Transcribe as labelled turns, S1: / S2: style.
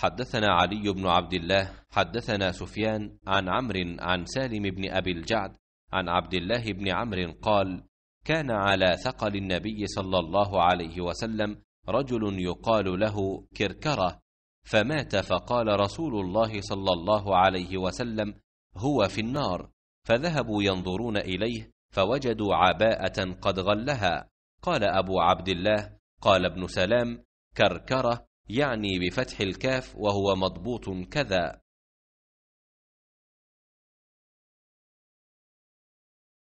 S1: حدثنا علي بن عبد الله حدثنا سفيان عن عمرو عن سالم بن ابي الجعد عن عبد الله بن عمرو قال كان على ثقل النبي صلى الله عليه وسلم رجل يقال له كركره فمات فقال رسول الله صلى الله عليه وسلم هو في النار فذهبوا ينظرون اليه فوجدوا عباءه قد غلها قال ابو عبد الله قال ابن سلام كركره يعني بفتح الكاف وهو مضبوط كذا